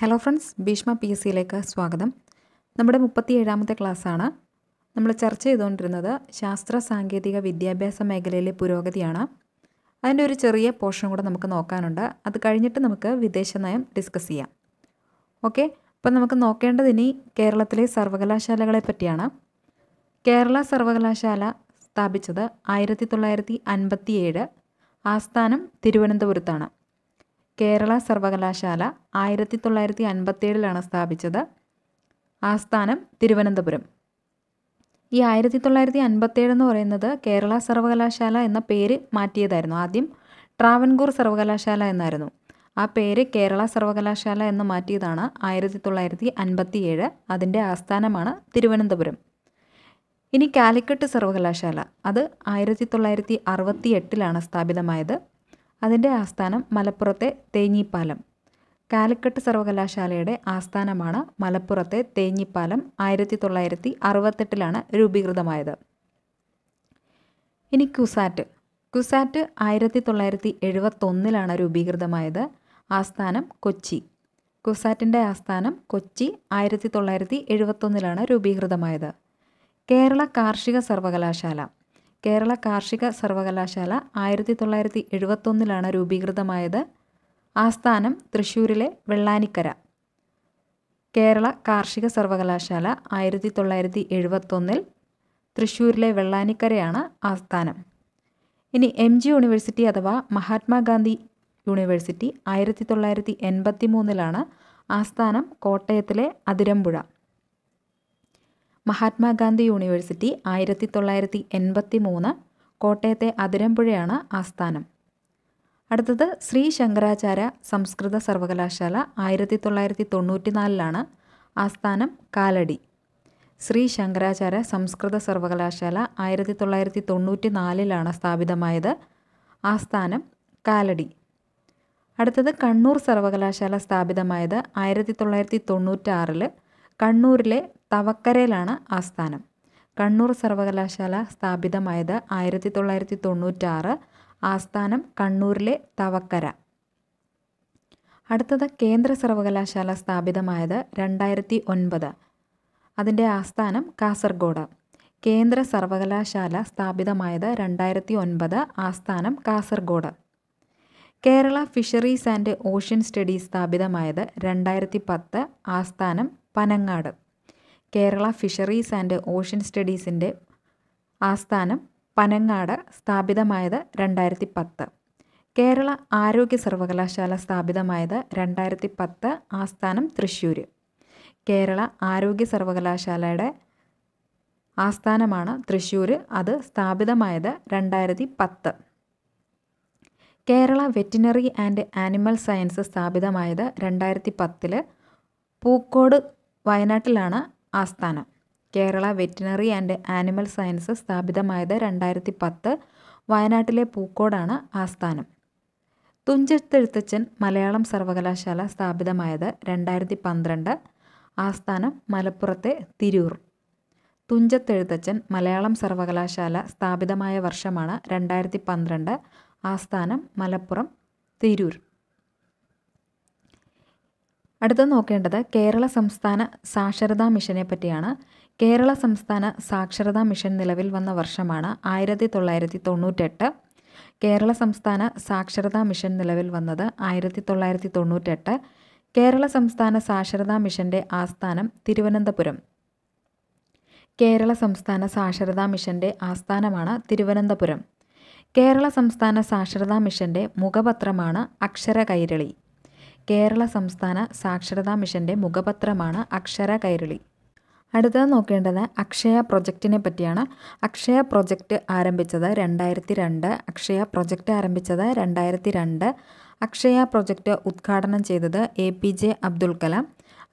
hello friends Bhishma P S സിയിലേക്ക് സ്വാഗതം നമ്മുടെ മുപ്പത്തി ഏഴാമത്തെ ക്ലാസ്സാണ് നമ്മൾ ചർച്ച ചെയ്തുകൊണ്ടിരുന്നത് ശാസ്ത്ര സാങ്കേതിക വിദ്യാഭ്യാസ മേഖലയിലെ പുരോഗതിയാണ് അതിൻ്റെ ഒരു ചെറിയ പോർഷൻ കൂടെ നമുക്ക് നോക്കാനുണ്ട് അത് കഴിഞ്ഞിട്ട് നമുക്ക് വിദേശ നയം ഡിസ്കസ് ചെയ്യാം ഓക്കെ അപ്പം നമുക്ക് ഇനി കേരളത്തിലെ സർവകലാശാലകളെ പറ്റിയാണ് കേരള സർവകലാശാല സ്ഥാപിച്ചത് ആയിരത്തി തൊള്ളായിരത്തി അൻപത്തി ഏഴ് ആസ്ഥാനം തിരുവനന്തപുരത്താണ് കേരള സർവകലാശാല ആയിരത്തി തൊള്ളായിരത്തി അൻപത്തേഴിലാണ് സ്ഥാപിച്ചത് ആസ്ഥാനം തിരുവനന്തപുരം ഈ ആയിരത്തി തൊള്ളായിരത്തി അൻപത്തേഴ് എന്ന് പറയുന്നത് കേരള സർവകലാശാല എന്ന പേര് മാറ്റിയതായിരുന്നു ആദ്യം ട്രാവൻകൂർ സർവകലാശാല എന്നായിരുന്നു ആ പേര് കേരള സർവകലാശാല എന്ന് മാറ്റിയതാണ് ആയിരത്തി തൊള്ളായിരത്തി അൻപത്തി ഏഴ് അതിൻ്റെ ആസ്ഥാനമാണ് തിരുവനന്തപുരം ഇനി കാലിക്കട്ട് സർവകലാശാല അത് ആയിരത്തി തൊള്ളായിരത്തി അറുപത്തി എട്ടിലാണ് സ്ഥാപിതമായത് അതിൻ്റെ ആസ്ഥാനം മലപ്പുറത്തെ തേഞ്ഞിപ്പാലം കാലിക്കട്ട് സർവകലാശാലയുടെ ആസ്ഥാനമാണ് മലപ്പുറത്തെ തേഞ്ഞിപ്പാലം ആയിരത്തി തൊള്ളായിരത്തി അറുപത്തെട്ടിലാണ് രൂപീകൃതമായത് ഇനി കുസാറ്റ് കുസാറ്റ് ആയിരത്തി തൊള്ളായിരത്തി എഴുപത്തൊന്നിലാണ് രൂപീകൃതമായത് ആസ്ഥാനം കൊച്ചി കുസാറ്റിൻ്റെ ആസ്ഥാനം കൊച്ചി ആയിരത്തി തൊള്ളായിരത്തി എഴുപത്തൊന്നിലാണ് രൂപീകൃതമായത് കേരള കാർഷിക സർവകലാശാല കേരള കാർഷിക സർവകലാശാല ആയിരത്തി തൊള്ളായിരത്തി എഴുപത്തൊന്നിലാണ് രൂപീകൃതമായത് ആസ്ഥാനം തൃശ്ശൂരിലെ വെള്ളാനിക്കര കേരള കാർഷിക സർവകലാശാല ആയിരത്തി തൊള്ളായിരത്തി എഴുപത്തൊന്നിൽ തൃശ്ശൂരിലെ വെള്ളാനിക്കരയാണ് ആസ്ഥാനം ഇനി എം ജി യൂണിവേഴ്സിറ്റി അഥവാ മഹാത്മാഗാന്ധി യൂണിവേഴ്സിറ്റി ആയിരത്തി തൊള്ളായിരത്തി എൺപത്തി മൂന്നിലാണ് ആസ്ഥാനം കോട്ടയത്തിലെ അതിരമ്പുഴ മഹാത്മാഗാന്ധി യൂണിവേഴ്സിറ്റി ആയിരത്തി തൊള്ളായിരത്തി എൺപത്തി മൂന്ന് കോട്ടയത്തെ അതിരമ്പുഴയാണ് ആസ്ഥാനം അടുത്തത് ശ്രീ ശങ്കരാചാര്യ സംസ്കൃത സർവകലാശാല ആയിരത്തി തൊള്ളായിരത്തി തൊണ്ണൂറ്റി നാലിലാണ് ആസ്ഥാനം കാലടി ശ്രീ ശങ്കരാചാര്യ സംസ്കൃത സർവകലാശാല ആയിരത്തി തൊള്ളായിരത്തി തൊണ്ണൂറ്റി നാലിലാണ് സ്ഥാപിതമായത് ആസ്ഥാനം കാലടി അടുത്തത് കണ്ണൂർ സർവകലാശാല സ്ഥാപിതമായത് ആയിരത്തി തൊള്ളായിരത്തി തൊണ്ണൂറ്റാറിൽ കണ്ണൂരിലെ തവക്കരയിലാണ് ആസ്ഥാനം കണ്ണൂർ സർവകലാശാല സ്ഥാപിതമായത് ആയിരത്തി തൊള്ളായിരത്തി തൊണ്ണൂറ്റാറ് ആസ്ഥാനം കണ്ണൂരിലെ തവക്കര അടുത്തത് കേന്ദ്ര സർവകലാശാല സ്ഥാപിതമായത് രണ്ടായിരത്തി ഒൻപത് അതിൻ്റെ ആസ്ഥാനം കാസർഗോഡ് കേന്ദ്ര സർവകലാശാല സ്ഥാപിതമായത് രണ്ടായിരത്തി ഒൻപത് ആസ്ഥാനം Kasaragod Kerala fisheries and ocean studies സ്ഥാപിതമായത് രണ്ടായിരത്തി പത്ത് ആസ്ഥാനം Panangad Kerala fisheries and ocean സ്റ്റഡീസിൻ്റെ ആസ്ഥാനം പനങ്ങാട് സ്ഥാപിതമായത് രണ്ടായിരത്തി പത്ത് കേരള ആരോഗ്യ സർവകലാശാല സ്ഥാപിതമായത് രണ്ടായിരത്തി പത്ത് ആസ്ഥാനം തൃശ്ശൂർ കേരള ആരോഗ്യ സർവകലാശാലയുടെ ആസ്ഥാനമാണ് തൃശ്ശൂർ അത് സ്ഥാപിതമായത് രണ്ടായിരത്തി പത്ത് Kerala veterinary and animal science സ്ഥാപിതമായത് രണ്ടായിരത്തി പത്തിൽ പൂക്കോട് വയനാട്ടിലാണ് ആസ്ഥാനം Kerala veterinary and animal science സ്ഥാപിതമായത് രണ്ടായിരത്തി പത്ത് വയനാട്ടിലെ പൂക്കോടാണ് ആസ്ഥാനം തുഞ്ചത്തെഴുത്തച്ഛൻ മലയാളം സർവകലാശാല സ്ഥാപിതമായത് രണ്ടായിരത്തി പന്ത്രണ്ട് ആസ്ഥാനം മലപ്പുറത്തെ തിരൂർ തുഞ്ചത്തെഴുത്തച്ഛൻ മലയാളം സർവകലാശാല സ്ഥാപിതമായ വർഷമാണ് രണ്ടായിരത്തി പന്ത്രണ്ട് ആസ്ഥാനം മലപ്പുറം തിരൂർ അടുത്തത് നോക്കേണ്ടത് കേരള സംസ്ഥാന സാക്ഷരതാ മിഷനെ പറ്റിയാണ് കേരള സംസ്ഥാന സാക്ഷരതാ മിഷൻ നിലവിൽ വന്ന വർഷമാണ് ആയിരത്തി തൊള്ളായിരത്തി തൊണ്ണൂറ്റെട്ട് കേരള സംസ്ഥാന സാക്ഷരതാ മിഷൻ നിലവിൽ വന്നത് ആയിരത്തി തൊള്ളായിരത്തി തൊണ്ണൂറ്റെട്ട് കേരള സംസ്ഥാന സാക്ഷരതാ മിഷൻ്റെ ആസ്ഥാനം തിരുവനന്തപുരം കേരള സംസ്ഥാന സാക്ഷരതാ മിഷൻ്റെ ആസ്ഥാനമാണ് തിരുവനന്തപുരം കേരള സംസ്ഥാന സാക്ഷരതാ മിഷൻ്റെ മുഖപത്രമാണ് അക്ഷര കൈരളി കേരള സംസ്ഥാന സാക്ഷരതാ മിഷൻ്റെ മുഖപത്രമാണ് അക്ഷര കൈരളി അടുത്തത് നോക്കേണ്ടത് അക്ഷയ പ്രൊജക്റ്റിനെ പറ്റിയാണ് അക്ഷയ പ്രൊജക്റ്റ് ആരംഭിച്ചത് രണ്ടായിരത്തി രണ്ട് അക്ഷയ പ്രൊജക്റ്റ് ആരംഭിച്ചത് രണ്ടായിരത്തി രണ്ട് അക്ഷയ പ്രൊജക്റ്റ് ഉദ്ഘാടനം ചെയ്തത് A P J Abdul Kalam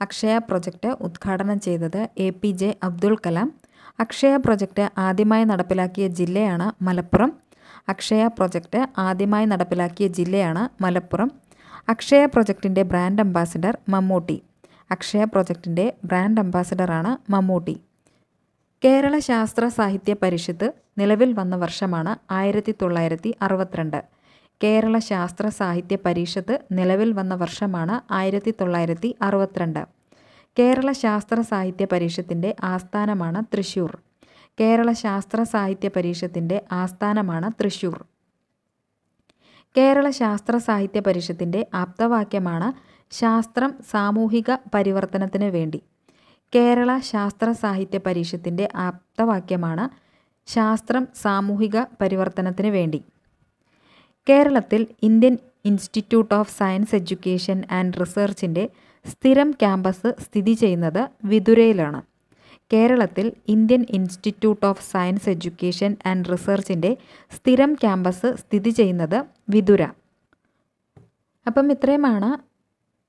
Akshaya project ഉദ്ഘാടനം ചെയ്തത് A P J Abdul Kalam Akshaya project ആദ്യമായി നടപ്പിലാക്കിയ ജില്ലയാണ് മലപ്പുറം അക്ഷയ പ്രൊജക്റ്റ് ആദ്യമായി നടപ്പിലാക്കിയ ജില്ലയാണ് മലപ്പുറം അക്ഷയ പ്രൊജക്ടിൻ്റെ ബ്രാൻഡ് അംബാസിഡർ മമ്മൂട്ടി അക്ഷയ പ്രൊജക്ടിൻ്റെ ബ്രാൻഡ് അംബാസിഡറാണ് മമ്മൂട്ടി കേരള ശാസ്ത്ര സാഹിത്യ പരിഷത്ത് നിലവിൽ വന്ന വർഷമാണ് ആയിരത്തി തൊള്ളായിരത്തി അറുപത്തിരണ്ട് കേരള ശാസ്ത്ര സാഹിത്യ പരിഷത്ത് നിലവിൽ വന്ന വർഷമാണ് ആയിരത്തി തൊള്ളായിരത്തി അറുപത്തിരണ്ട് കേരള ശാസ്ത്ര സാഹിത്യ പരിഷത്തിൻ്റെ ആസ്ഥാനമാണ് തൃശ്ശൂർ കേരള ശാസ്ത്ര സാഹിത്യ പരിഷത്തിൻ്റെ ആസ്ഥാനമാണ് തൃശ്ശൂർ കേരള ശാസ്ത്ര സാഹിത്യ പരിഷത്തിൻ്റെ ആപ്തവാക്യമാണ് ശാസ്ത്രം സാമൂഹിക പരിവർത്തനത്തിന് വേണ്ടി കേരള ശാസ്ത്ര സാഹിത്യ പരിഷത്തിൻ്റെ ആപ്തവാക്യമാണ് ശാസ്ത്രം സാമൂഹിക പരിവർത്തനത്തിന് വേണ്ടി കേരളത്തിൽ Indian institute of science education and റിസർച്ചിൻ്റെ സ്ഥിരം ക്യാമ്പസ് സ്ഥിതി ചെയ്യുന്നത് വിതുരയിലാണ് കേരളത്തിൽ Indian institute of science education and റിസർച്ചിൻ്റെ സ്ഥിരം ക്യാമ്പസ് സ്ഥിതി ചെയ്യുന്നത് വിതുര അപ്പം ഇത്രയുമാണ്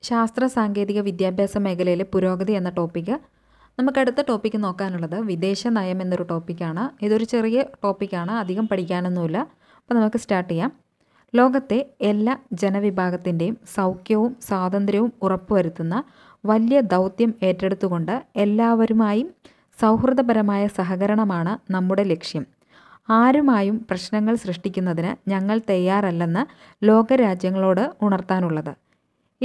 ശാസ്ത്ര സാങ്കേതിക വിദ്യാഭ്യാസ മേഖലയിലെ പുരോഗതി എന്ന ടോപ്പിക്ക് നമുക്ക് അടുത്ത ടോപ്പിക്ക് നോക്കാനുള്ളത് വിദേശ നയം എന്നൊരു ടോപ്പിക്കാണ് ഇതൊരു ചെറിയ ടോപ്പിക്കാണ് അധികം പഠിക്കാനൊന്നുമില്ല അപ്പോൾ നമുക്ക് സ്റ്റാർട്ട് ചെയ്യാം ലോകത്തെ എല്ലാ ജനവിഭാഗത്തിൻ്റെയും സൗഖ്യവും സ്വാതന്ത്ര്യവും ഉറപ്പുവരുത്തുന്ന വലിയ ദൗത്യം ഏറ്റെടുത്തുകൊണ്ട് എല്ലാവരുമായും സൗഹൃദപരമായ സഹകരണമാണ് നമ്മുടെ ലക്ഷ്യം ആരുമായും പ്രശ്നങ്ങൾ സൃഷ്ടിക്കുന്നതിന് ഞങ്ങൾ തയ്യാറല്ലെന്ന് ലോകരാജ്യങ്ങളോട് ഉണർത്താനുള്ളത്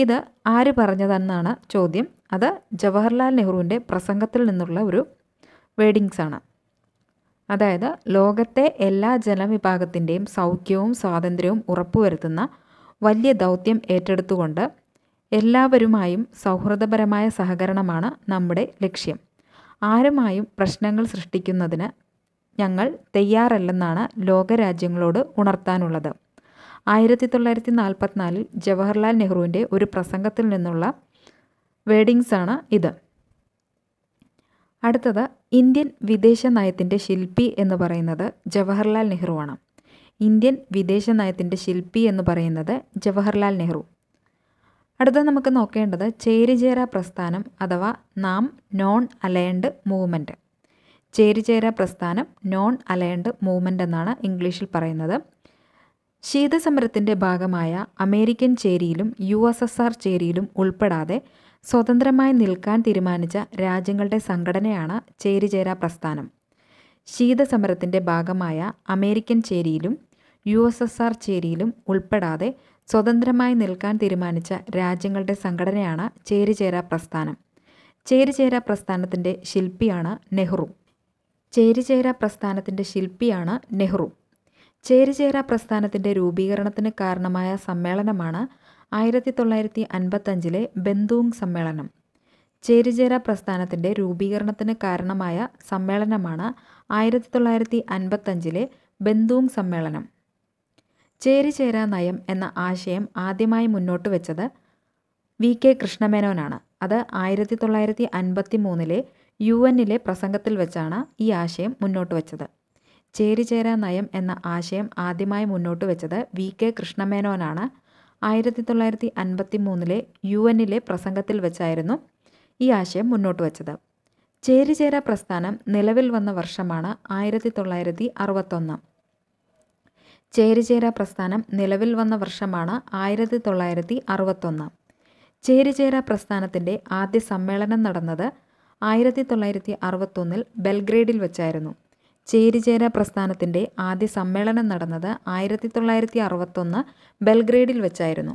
ഇത് ആര് പറഞ്ഞതെന്നാണ് ചോദ്യം അത് ജവഹർലാൽ നെഹ്റുവിൻ്റെ പ്രസംഗത്തിൽ നിന്നുള്ള ഒരു വേഡിങ്സ് ആണ് അതായത് ലോകത്തെ എല്ലാ ജനവിഭാഗത്തിൻ്റെയും സൗഖ്യവും സ്വാതന്ത്ര്യവും ഉറപ്പുവരുത്തുന്ന വലിയ ദൗത്യം ഏറ്റെടുത്തുകൊണ്ട് എല്ലാവരുമായും സൗഹൃദപരമായ സഹകരണമാണ് നമ്മുടെ ലക്ഷ്യം ആരുമായും പ്രശ്നങ്ങൾ സൃഷ്ടിക്കുന്നതിന് ഞങ്ങൾ തയ്യാറല്ലെന്നാണ് ലോകരാജ്യങ്ങളോട് ഉണർത്താനുള്ളത് ആയിരത്തി തൊള്ളായിരത്തി നാൽപ്പത്തിനാലിൽ ജവഹർലാൽ നെഹ്റുവിൻ്റെ ഒരു പ്രസംഗത്തിൽ നിന്നുള്ള വേഡിങ്സാണ് ഇത് അടുത്തത് ഇന്ത്യൻ വിദേശ നയത്തിൻ്റെ ശില്പി എന്ന് പറയുന്നത് ജവഹർലാൽ നെഹ്റുവാണ് ഇന്ത്യൻ വിദേശ നയത്തിൻ്റെ ശില്പി എന്ന് പറയുന്നത് ജവഹർലാൽ നെഹ്റു അടുത്ത നമുക്ക് നോക്കേണ്ടത് ചേരിചേര പ്രസ്ഥാനം അഥവാ നാം നോൺ അലയൻഡ് മൂവ്മെൻറ്റ് ചേരിചേര പ്രസ്ഥാനം നോൺ അലയൻഡ് മൂവ്മെൻ്റ് എന്നാണ് ഇംഗ്ലീഷിൽ പറയുന്നത് ശീതസമരത്തിൻ്റെ ഭാഗമായ അമേരിക്കൻ ചേരിയിലും യു എസ് എസ് ആർ ചേരിയിലും ഉൾപ്പെടാതെ സ്വതന്ത്രമായി നിൽക്കാൻ തീരുമാനിച്ച രാജ്യങ്ങളുടെ സംഘടനയാണ് ചേരിചേര പ്രസ്ഥാനം ശീതസമരത്തിൻ്റെ ഭാഗമായ അമേരിക്കൻ ചേരിയിലും യു എസ് എസ് ആർ ചേരിയിലും ഉൾപ്പെടാതെ സ്വതന്ത്രമായി നിൽക്കാൻ തീരുമാനിച്ച രാജ്യങ്ങളുടെ സംഘടനയാണ് ചേരിചേര പ്രസ്ഥാനം ചേരിചേര പ്രസ്ഥാനത്തിൻ്റെ ശില്പിയാണ് നെഹ്റു ചേരിചേര പ്രസ്ഥാനത്തിൻ്റെ ശില്പിയാണ് നെഹ്റു ചേരിചേര പ്രസ്ഥാനത്തിൻ്റെ രൂപീകരണത്തിന് കാരണമായ സമ്മേളനമാണ് ആയിരത്തി തൊള്ളായിരത്തി അൻപത്തഞ്ചിലെ ബന്ധൂങ് സമ്മേളനം ചേരിചേര പ്രസ്ഥാനത്തിൻ്റെ രൂപീകരണത്തിന് കാരണമായ സമ്മേളനമാണ് ആയിരത്തി തൊള്ളായിരത്തി അൻപത്തഞ്ചിലെ ബന്ധൂങ് സമ്മേളനം ചേരി ചേരാ നയം എന്ന ആശയം ആദ്യമായി മുന്നോട്ട് വെച്ചത് വി കെ കൃഷ്ണമേനോനാണ് അത് ആയിരത്തി തൊള്ളായിരത്തി അൻപത്തി മൂന്നിലെ യു എന്നിലെ പ്രസംഗത്തിൽ വെച്ചാണ് ഈ ആശയം മുന്നോട്ട് വെച്ചത് ചേരാ നയം എന്ന ആശയം ആദ്യമായി മുന്നോട്ട് വെച്ചത് വി കെ കൃഷ്ണമേനോനാണ് ആയിരത്തി തൊള്ളായിരത്തി അൻപത്തി മൂന്നിലെ യു എന്നിലെ പ്രസംഗത്തിൽ വെച്ചായിരുന്നു ഈ ആശയം മുന്നോട്ട് വെച്ചത് ചേരാ പ്രസ്ഥാനം നിലവിൽ വന്ന വർഷമാണ് ആയിരത്തി തൊള്ളായിരത്തി അറുപത്തൊന്ന് ചേരിചേര പ്രസ്ഥാനം നിലവിൽ വന്ന വർഷമാണ് ആയിരത്തി തൊള്ളായിരത്തി അറുപത്തൊന്ന് ചേരിചേര പ്രസ്ഥാനത്തിൻ്റെ ആദ്യ സമ്മേളനം നടന്നത് ആയിരത്തി തൊള്ളായിരത്തി അറുപത്തൊന്നിൽ ബെൽഗ്രേഡിൽ വെച്ചായിരുന്നു ചേരിചേര പ്രസ്ഥാനത്തിൻ്റെ ആദ്യ സമ്മേളനം നടന്നത് ആയിരത്തി തൊള്ളായിരത്തി അറുപത്തൊന്ന് ബെൽഗ്രേഡിൽ വെച്ചായിരുന്നു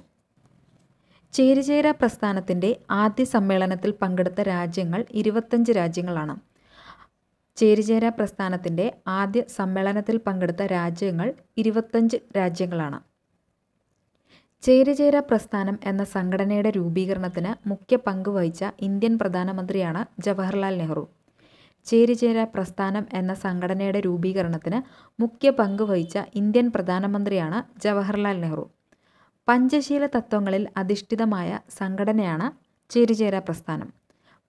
ചേരിചേര പ്രസ്ഥാനത്തിൻ്റെ ആദ്യ സമ്മേളനത്തിൽ പങ്കെടുത്ത രാജ്യങ്ങൾ ഇരുപത്തഞ്ച് രാജ്യങ്ങളാണ് ചേരിചേര പ്രസ്ഥാനത്തിൻ്റെ ആദ്യ സമ്മേളനത്തിൽ പങ്കെടുത്ത രാജ്യങ്ങൾ ഇരുപത്തഞ്ച് രാജ്യങ്ങളാണ് ചേരിചേര പ്രസ്ഥാനം എന്ന സംഘടനയുടെ രൂപീകരണത്തിന് മുഖ്യ പങ്ക് വഹിച്ച ഇന്ത്യൻ പ്രധാനമന്ത്രിയാണ് ജവഹർലാൽ നെഹ്റു ചേരിചേര പ്രസ്ഥാനം എന്ന സംഘടനയുടെ രൂപീകരണത്തിന് മുഖ്യ പങ്ക് വഹിച്ച ഇന്ത്യൻ പ്രധാനമന്ത്രിയാണ് ജവഹർലാൽ നെഹ്റു പഞ്ചശീല തത്വങ്ങളിൽ അധിഷ്ഠിതമായ സംഘടനയാണ് ചേരിചേര പ്രസ്ഥാനം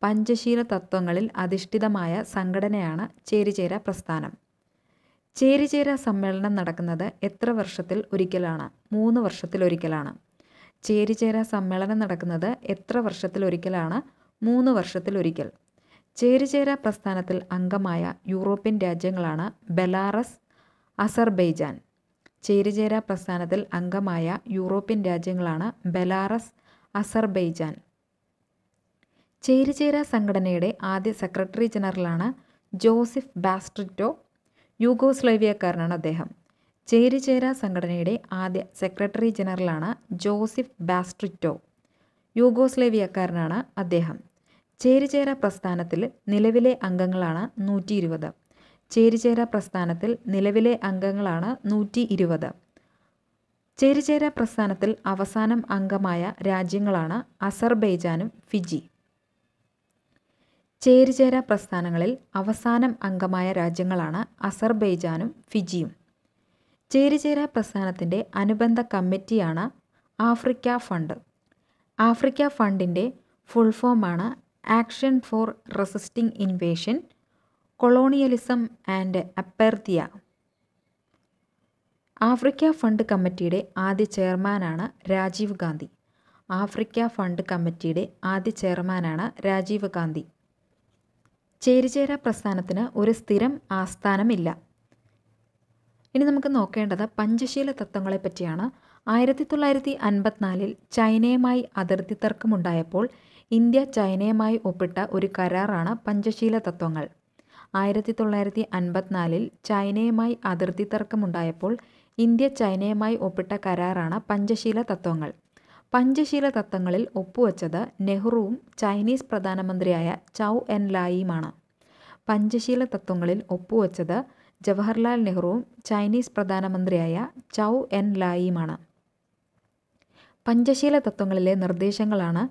പഞ്ചശീല തത്വങ്ങളിൽ അധിഷ്ഠിതമായ സംഘടനയാണ് ചേരിചേര പ്രസ്ഥാനം ചേരിചേര സമ്മേളനം നടക്കുന്നത് എത്ര വർഷത്തിൽ ഒരിക്കലാണ് മൂന്ന് വർഷത്തിൽ ഒരിക്കലാണ് ചേരിചേര സമ്മേളനം നടക്കുന്നത് എത്ര വർഷത്തിൽ ഒരിക്കലാണ് മൂന്ന് വർഷത്തിൽ ഒരിക്കൽ ചേരിചേര പ്രസ്ഥാനത്തിൽ അംഗമായ യൂറോപ്യൻ രാജ്യങ്ങളാണ് ബെലാറസ് അസർബൈജാൻ ചേരിചേര പ്രസ്ഥാനത്തിൽ അംഗമായ യൂറോപ്യൻ രാജ്യങ്ങളാണ് ബെലാറസ് അസർബൈജാൻ ചേരിചേര സംഘടനയുടെ ആദ്യ സെക്രട്ടറി ജനറലാണ് ജോസഫ് ബാസ്ട്രിറ്റോ യൂഗോസ്ലേവിയക്കാരനാണ് അദ്ദേഹം ചേരിചേര സംഘടനയുടെ ആദ്യ സെക്രട്ടറി ജനറലാണ് ജോസഫ് ബാസ്ട്രിറ്റോ യൂഗോസ്ലേവിയക്കാരനാണ് അദ്ദേഹം ചേരിചേര പ്രസ്ഥാനത്തിൽ നിലവിലെ അംഗങ്ങളാണ് നൂറ്റി ഇരുപത് ചേരിചേര പ്രസ്ഥാനത്തിൽ നിലവിലെ അംഗങ്ങളാണ് നൂറ്റി ഇരുപത് ചേരിചേര പ്രസ്ഥാനത്തിൽ അവസാനം അംഗമായ രാജ്യങ്ങളാണ് അസർബൈജാനും ഫിജി ചേരിചേര പ്രസ്ഥാനങ്ങളിൽ അവസാനം അംഗമായ രാജ്യങ്ങളാണ് അസർബൈജാനും ഫിജിയും ചേരിചേര പ്രസ്ഥാനത്തിൻ്റെ അനുബന്ധ കമ്മിറ്റിയാണ് ആഫ്രിക്ക ഫണ്ട് ആഫ്രിക്ക ഫണ്ടിൻ്റെ ഫുൾ ഫോമാണ് action for resisting invasion colonialism and apartheid Africa fund കമ്മിറ്റിയുടെ ആദ്യ ചെയർമാനാണ് രാജീവ് ഗാന്ധി ആഫ്രിക്ക ഫണ്ട് കമ്മിറ്റിയുടെ ആദ്യ ചെയർമാനാണ് രാജീവ് ഗാന്ധി ചേരിചേര പ്രസ്ഥാനത്തിന് ഒരു സ്ഥിരം ആസ്ഥാനമില്ല ഇനി നമുക്ക് നോക്കേണ്ടത് പഞ്ചശീല തത്വങ്ങളെ പറ്റിയാണ് ആയിരത്തി തൊള്ളായിരത്തി അൻപത്തിനാലിൽ ചൈനയുമായി അതിർത്തി തർക്കമുണ്ടായപ്പോൾ ഇന്ത്യ ചൈനയുമായി ഒപ്പിട്ട ഒരു കരാറാണ് പഞ്ചശീല തത്വങ്ങൾ ആയിരത്തി തൊള്ളായിരത്തി അൻപത്തിനാലിൽ ചൈനയുമായി അതിർത്തി തർക്കമുണ്ടായപ്പോൾ ഇന്ത്യ ചൈനയുമായി ഒപ്പിട്ട കരാറാണ് പഞ്ചശീല തത്വങ്ങൾ പഞ്ചശീല തത്വങ്ങളിൽ ഒപ്പുവച്ചത് നെഹ്റുവും ചൈനീസ് പ്രധാനമന്ത്രിയായ ചൗ എൻ ലായിയുമാണ് പഞ്ചശീല തത്വങ്ങളിൽ ഒപ്പുവച്ചത് ജവഹർലാൽ നെഹ്റുവും ചൈനീസ് പ്രധാനമന്ത്രിയായ ചൗ എൻ ലായിയുമാണ് പഞ്ചശീല തത്വങ്ങളിലെ നിർദ്ദേശങ്ങളാണ്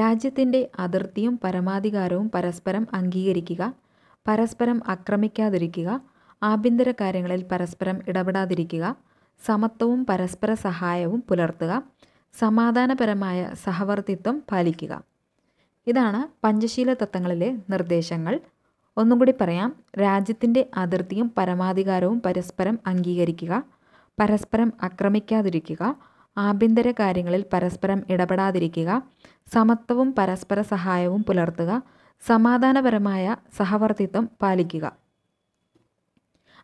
രാജ്യത്തിൻ്റെ അതിർത്തിയും പരമാധികാരവും പരസ്പരം അംഗീകരിക്കുക പരസ്പരം ആക്രമിക്കാതിരിക്കുക ആഭ്യന്തര കാര്യങ്ങളിൽ പരസ്പരം ഇടപെടാതിരിക്കുക സമത്വവും പരസ്പര സഹായവും പുലർത്തുക സമാധാനപരമായ സഹവർത്തിത്വം പാലിക്കുക ഇതാണ് പഞ്ചശീല തത്വങ്ങളിലെ നിർദ്ദേശങ്ങൾ ഒന്നുകൂടി പറയാം രാജ്യത്തിൻ്റെ അതിർത്തിയും പരമാധികാരവും പരസ്പരം അംഗീകരിക്കുക പരസ്പരം ആക്രമിക്കാതിരിക്കുക ആഭ്യന്തര കാര്യങ്ങളിൽ പരസ്പരം ഇടപെടാതിരിക്കുക സമത്വവും പരസ്പര സഹായവും പുലർത്തുക സമാധാനപരമായ സഹവർത്തിത്വം പാലിക്കുക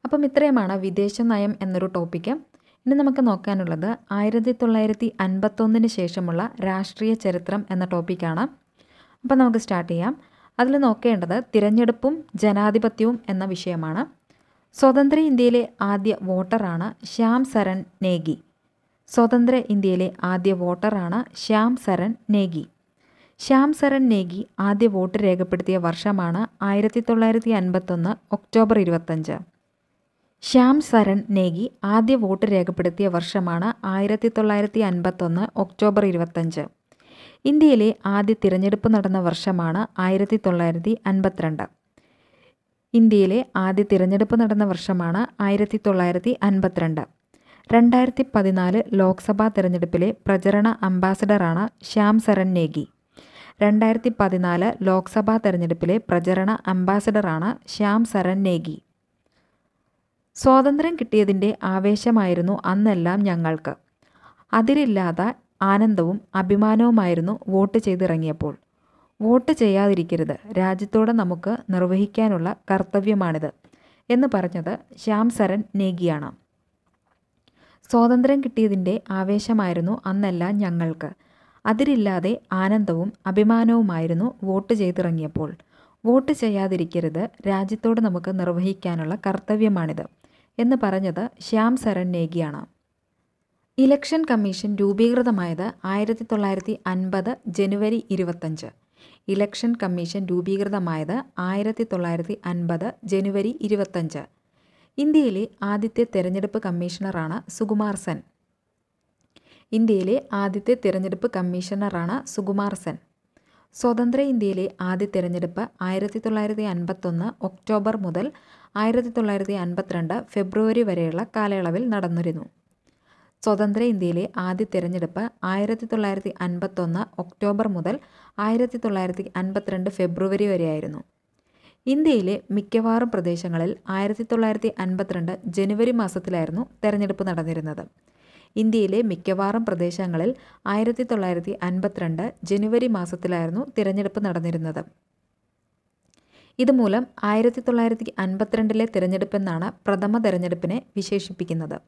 അപ്പം ഇത്രയുമാണ് വിദേശ നയം എന്നൊരു ടോപ്പിക്ക് ഇനി നമുക്ക് നോക്കാനുള്ളത് ആയിരത്തി തൊള്ളായിരത്തി അൻപത്തൊന്നിന് ശേഷമുള്ള രാഷ്ട്രീയ ചരിത്രം എന്ന ടോപ്പിക്കാണ് അപ്പം നമുക്ക് സ്റ്റാർട്ട് ചെയ്യാം അതിൽ നോക്കേണ്ടത് തിരഞ്ഞെടുപ്പും ജനാധിപത്യവും എന്ന വിഷയമാണ് സ്വതന്ത്ര ഇന്ത്യയിലെ ആദ്യ വോട്ടറാണ് ശ്യാം സരൺ നേഗി സ്വതന്ത്ര ഇന്ത്യയിലെ ആദ്യ വോട്ടറാണ് ശ്യാം സരൺ നേഗി ശ്യാം സരൺ നേഗി ആദ്യ വോട്ട് രേഖപ്പെടുത്തിയ വർഷമാണ് ആയിരത്തി തൊള്ളായിരത്തി അൻപത്തൊന്ന് ഒക്ടോബർ ഇരുപത്തഞ്ച് ശ്യാം സരൺ നേഗി ആദ്യ വോട്ട് രേഖപ്പെടുത്തിയ വർഷമാണ് ആയിരത്തി തൊള്ളായിരത്തി അൻപത്തൊന്ന് ഒക്ടോബർ ഇരുപത്തഞ്ച് ഇന്ത്യയിലെ ആദ്യ തിരഞ്ഞെടുപ്പ് നടന്ന വർഷമാണ് ആയിരത്തി തൊള്ളായിരത്തി അൻപത്തിരണ്ട് ഇന്ത്യയിലെ ആദ്യ തിരഞ്ഞെടുപ്പ് നടന്ന വർഷമാണ് ആയിരത്തി തൊള്ളായിരത്തി അൻപത്തിരണ്ട് രണ്ടായിരത്തി പതിനാല് ലോക്സഭാ തിരഞ്ഞെടുപ്പിലെ പ്രചരണ അംബാസഡറാണ് ശ്യാം സരൺ നേഗി രണ്ടായിരത്തി പതിനാല് ലോക്സഭാ തിരഞ്ഞെടുപ്പിലെ പ്രചരണ അംബാസഡറാണ് ശ്യാം സരൺ നേഗി സ്വാതന്ത്ര്യം കിട്ടിയതിൻ്റെ ആവേശമായിരുന്നു അന്നെല്ലാം ഞങ്ങൾക്ക് അതിരില്ലാത്ത ആനന്ദവും അഭിമാനവുമായിരുന്നു വോട്ട് ചെയ്തിറങ്ങിയപ്പോൾ വോട്ട് ചെയ്യാതിരിക്കരുത് രാജ്യത്തോടെ നമുക്ക് നിർവഹിക്കാനുള്ള കർത്തവ്യമാണിത് എന്ന് പറഞ്ഞത് ശ്യാം സരൺ നേഗിയാണ് സ്വാതന്ത്ര്യം കിട്ടിയതിൻ്റെ ആവേശമായിരുന്നു അന്നെല്ലാം ഞങ്ങൾക്ക് അതിരില്ലാതെ ആനന്ദവും അഭിമാനവുമായിരുന്നു വോട്ട് ചെയ്തിറങ്ങിയപ്പോൾ വോട്ട് ചെയ്യാതിരിക്കരുത് രാജ്യത്തോട് നമുക്ക് നിർവഹിക്കാനുള്ള കർത്തവ്യമാണിത് എന്ന് പറഞ്ഞത് ശ്യാം സരൺ നേഗിയാണ് ഇലക്ഷൻ കമ്മീഷൻ രൂപീകൃതമായത് ആയിരത്തി തൊള്ളായിരത്തി അൻപത് ജനുവരി ഇരുപത്തഞ്ച് ഇലക്ഷൻ കമ്മീഷൻ രൂപീകൃതമായത് ആയിരത്തി തൊള്ളായിരത്തി അൻപത് ജനുവരി ഇരുപത്തഞ്ച് ഇന്ത്യയിലെ ആദ്യത്തെ തെരഞ്ഞെടുപ്പ് കമ്മീഷണറാണ് സുകുമാർ സെൻ ഇന്ത്യയിലെ ആദ്യത്തെ തിരഞ്ഞെടുപ്പ് കമ്മീഷണറാണ് സുകുമാർ സെൻ സ്വതന്ത്ര ഇന്ത്യയിലെ ആദ്യ തിരഞ്ഞെടുപ്പ് ആയിരത്തി തൊള്ളായിരത്തി അൻപത്തൊന്ന് ഒക്ടോബർ മുതൽ ആയിരത്തി തൊള്ളായിരത്തി അൻപത്തിരണ്ട് ഫെബ്രുവരി വരെയുള്ള കാലയളവിൽ നടന്നിരുന്നു സ്വതന്ത്ര ഇന്ത്യയിലെ ആദ്യ തിരഞ്ഞെടുപ്പ് ആയിരത്തി തൊള്ളായിരത്തി അൻപത്തൊന്ന് ഒക്ടോബർ മുതൽ ആയിരത്തി തൊള്ളായിരത്തി അൻപത്തിരണ്ട് ഫെബ്രുവരി വരെയായിരുന്നു ഇന്ത്യയിലെ മിക്കവാറും പ്രദേശങ്ങളിൽ ആയിരത്തി തൊള്ളായിരത്തി അൻപത്തിരണ്ട് ജനുവരി മാസത്തിലായിരുന്നു തെരഞ്ഞെടുപ്പ് നടന്നിരുന്നത് ഇന്ത്യയിലെ മിക്കവാറും പ്രദേശങ്ങളിൽ ആയിരത്തി തൊള്ളായിരത്തി അൻപത്തിരണ്ട് ജനുവരി മാസത്തിലായിരുന്നു തിരഞ്ഞെടുപ്പ് നടന്നിരുന്നത് ഇതുമൂലം ആയിരത്തി തൊള്ളായിരത്തി അൻപത്തിരണ്ടിലെ തിരഞ്ഞെടുപ്പെന്നാണ് പ്രഥമ തിരഞ്ഞെടുപ്പിനെ വിശേഷിപ്പിക്കുന്നത്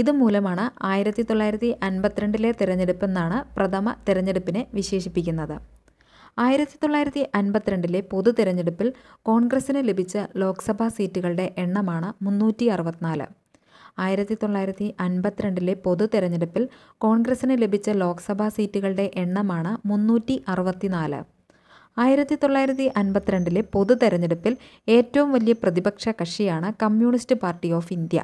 ഇതുമൂലമാണ് ആയിരത്തി തൊള്ളായിരത്തി അൻപത്തിരണ്ടിലെ തിരഞ്ഞെടുപ്പെന്നാണ് പ്രഥമ തിരഞ്ഞെടുപ്പിനെ വിശേഷിപ്പിക്കുന്നത് ആയിരത്തി തൊള്ളായിരത്തി അൻപത്തിരണ്ടിലെ പൊതു തിരഞ്ഞെടുപ്പിൽ കോൺഗ്രസിന് ലഭിച്ച ലോക്സഭാ സീറ്റുകളുടെ എണ്ണമാണ് മുന്നൂറ്റി അറുപത്തിനാല് ആയിരത്തി തൊള്ളായിരത്തി അൻപത്തിരണ്ടിലെ പൊതു തെരഞ്ഞെടുപ്പിൽ കോൺഗ്രസിന് ലഭിച്ച ലോക്സഭാ സീറ്റുകളുടെ എണ്ണമാണ് മുന്നൂറ്റി അറുപത്തിനാല് ആയിരത്തി തൊള്ളായിരത്തി അൻപത്തിരണ്ടിലെ പൊതു തെരഞ്ഞെടുപ്പിൽ ഏറ്റവും വലിയ പ്രതിപക്ഷ കക്ഷിയാണ് കമ്മ്യൂണിസ്റ്റ് പാർട്ടി ഓഫ് ഇന്ത്യ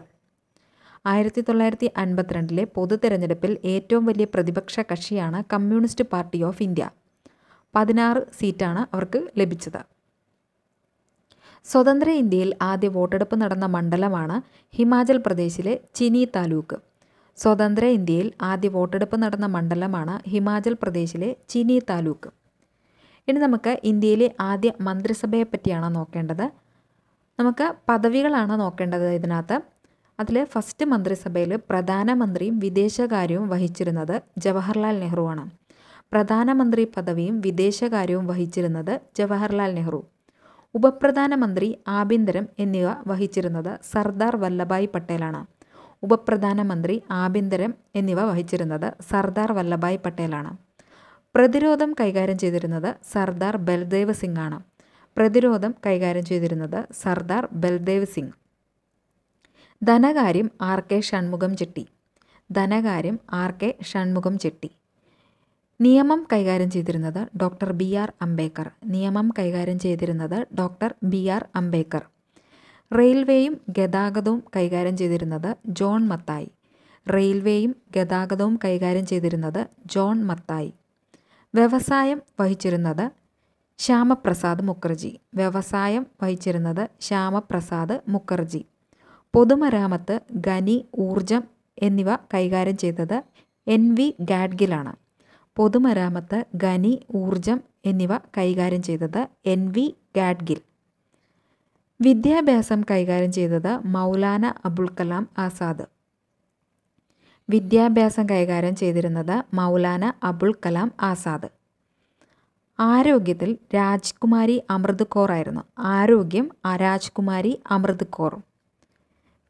ആയിരത്തി തൊള്ളായിരത്തി അൻപത്തിരണ്ടിലെ പൊതു തെരഞ്ഞെടുപ്പിൽ ഏറ്റവും വലിയ പ്രതിപക്ഷ കക്ഷിയാണ് കമ്മ്യൂണിസ്റ്റ് പാർട്ടി ഓഫ് ഇന്ത്യ പതിനാറ് സീറ്റാണ് അവർക്ക് ലഭിച്ചത് സ്വതന്ത്ര ഇന്ത്യയിൽ ആദ്യ വോട്ടെടുപ്പ് നടന്ന മണ്ഡലമാണ് ഹിമാചൽ പ്രദേശിലെ ചിനി താലൂക്ക് സ്വതന്ത്ര ഇന്ത്യയിൽ ആദ്യ വോട്ടെടുപ്പ് നടന്ന മണ്ഡലമാണ് ഹിമാചൽ പ്രദേശിലെ ചിനി താലൂക്ക് ഇനി നമുക്ക് ഇന്ത്യയിലെ ആദ്യ മന്ത്രിസഭയെ പറ്റിയാണ് നോക്കേണ്ടത് നമുക്ക് പദവികളാണ് നോക്കേണ്ടത് ഇതിനകത്ത് അതിൽ ഫസ്റ്റ് മന്ത്രിസഭയിൽ പ്രധാനമന്ത്രിയും വിദേശകാര്യവും വഹിച്ചിരുന്നത് ജവഹർലാൽ നെഹ്റുവാണ് പ്രധാനമന്ത്രി പദവിയും വിദേശകാര്യവും വഹിച്ചിരുന്നത് ജവഹർലാൽ നെഹ്റു ഉപപ്രധാനമന്ത്രി ആഭ്യന്തരം എന്നിവ വഹിച്ചിരുന്നത് സർദാർ വല്ലഭായ് പട്ടേലാണ് ഉപപ്രധാനമന്ത്രി ആഭ്യന്തരം എന്നിവ വഹിച്ചിരുന്നത് സർദാർ വല്ലഭായ് പട്ടേലാണ് പ്രതിരോധം കൈകാര്യം ചെയ്തിരുന്നത് സർദാർ ബൽദേവ് സിംഗ് ആണ് പ്രതിരോധം കൈകാര്യം ചെയ്തിരുന്നത് സർദാർ ബൽദേവ് സിംഗ് ധനകാര്യം ആർ കെ ഷൺമുഖം ചെട്ടി ധനകാര്യം ആർ കെ ഷൺമുഖം ചെട്ടി നിയമം കൈകാര്യം ചെയ്തിരുന്നത് ഡോക്ടർ ബി ആർ അംബേദ്കർ നിയമം കൈകാര്യം ചെയ്തിരുന്നത് ഡോക്ടർ ബി ആർ അംബേദ്കർ റെയിൽവേയും ഗതാഗതവും കൈകാര്യം ചെയ്തിരുന്നത് ജോൺ മത്തായി റെയിൽവേയും ഗതാഗതവും കൈകാര്യം ചെയ്തിരുന്നത് ജോൺ മത്തായി വ്യവസായം വഹിച്ചിരുന്നത് ശ്യാമപ്രസാദ് മുഖർജി വ്യവസായം വഹിച്ചിരുന്നത് ശ്യാമപ്രസാദ് മുഖർജി പൊതുമരാമത്ത് ഖനി ഊർജം എന്നിവ കൈകാര്യം ചെയ്തത് എൻ വി ഗാഡ്ഗിലാണ് പൊതുമരാമത്ത് ഖനി ഊർജം എന്നിവ കൈകാര്യം ചെയ്തത് എൻ വി ഗാഡ്ഗിൽ വിദ്യാഭ്യാസം കൈകാര്യം ചെയ്തത് മൗലാന അബുൽ കലാം ആസാദ് വിദ്യാഭ്യാസം കൈകാര്യം ചെയ്തിരുന്നത് മൗലാന അബുൽ കലാം ആസാദ് ആരോഗ്യത്തിൽ രാജ്കുമാരി അമൃത് കോർ ആയിരുന്നു ആരോഗ്യം രാജ്കുമാരി അമൃത് കോർ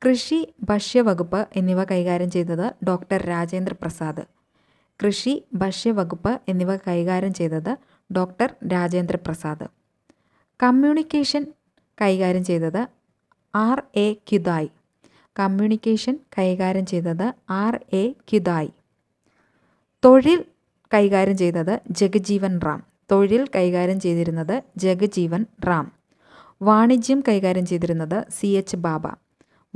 കൃഷി ഭക്ഷ്യവകുപ്പ് എന്നിവ കൈകാര്യം ചെയ്തത് ഡോക്ടർ രാജേന്ദ്ര പ്രസാദ് കൃഷി ഭക്ഷ്യവകുപ്പ് എന്നിവ കൈകാര്യം ചെയ്തത് ഡോക്ടർ രാജേന്ദ്ര പ്രസാദ് കമ്മ്യൂണിക്കേഷൻ കൈകാര്യം ചെയ്തത് ആർ എ ക്യുദായ് കമ്മ്യൂണിക്കേഷൻ കൈകാര്യം ചെയ്തത് ആർ എ ക്യുദായ് തൊഴിൽ കൈകാര്യം ചെയ്തത് ജഗജീവൻ റാം തൊഴിൽ കൈകാര്യം ചെയ്തിരുന്നത് ജഗജീവൻ റാം വാണിജ്യം കൈകാര്യം ചെയ്തിരുന്നത് സി എച്ച് ബാബ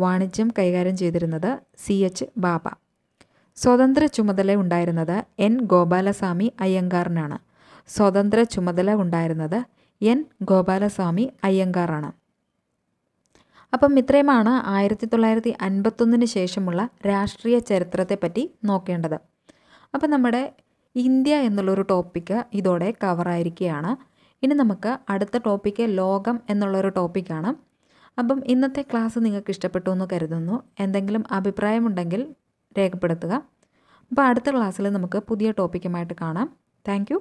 വാണിജ്യം കൈകാര്യം ചെയ്തിരുന്നത് സി എച്ച് ബാബ സ്വതന്ത്ര ചുമതല ഉണ്ടായിരുന്നത് എൻ ഗോപാലസ്വാമി അയ്യങ്കാറിനാണ് സ്വതന്ത്ര ചുമതല ഉണ്ടായിരുന്നത് എൻ ഗോപാലസ്വാമി അയ്യങ്കാറാണ് അപ്പം ഇത്രയുമാണ് ആയിരത്തി തൊള്ളായിരത്തി അൻപത്തൊന്നിന് ശേഷമുള്ള രാഷ്ട്രീയ ചരിത്രത്തെപ്പറ്റി നോക്കേണ്ടത് അപ്പം നമ്മുടെ ഇന്ത്യ എന്നുള്ളൊരു ടോപ്പിക്ക് ഇതോടെ കവറായിരിക്കുകയാണ് ഇനി നമുക്ക് അടുത്ത ടോപ്പിക്ക് ലോകം എന്നുള്ളൊരു ടോപ്പിക്കാണ് അപ്പം ഇന്നത്തെ ക്ലാസ് നിങ്ങൾക്ക് ഇഷ്ടപ്പെട്ടു എന്ന് കരുതുന്നു എന്തെങ്കിലും അഭിപ്രായമുണ്ടെങ്കിൽ രേഖപ്പെടുത്തുക അപ്പോൾ അടുത്ത ക്ലാസ്സിൽ നമുക്ക് പുതിയ ടോപ്പിക്കുമായിട്ട് കാണാം താങ്ക്